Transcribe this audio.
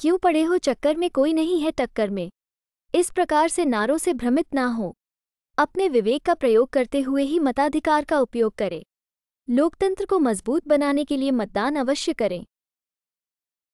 क्यों पड़े हो चक्कर में कोई नहीं है टक्कर में इस प्रकार से नारों से भ्रमित ना हो अपने विवेक का प्रयोग करते हुए ही मताधिकार का उपयोग करें लोकतंत्र को मजबूत बनाने के लिए मतदान अवश्य करें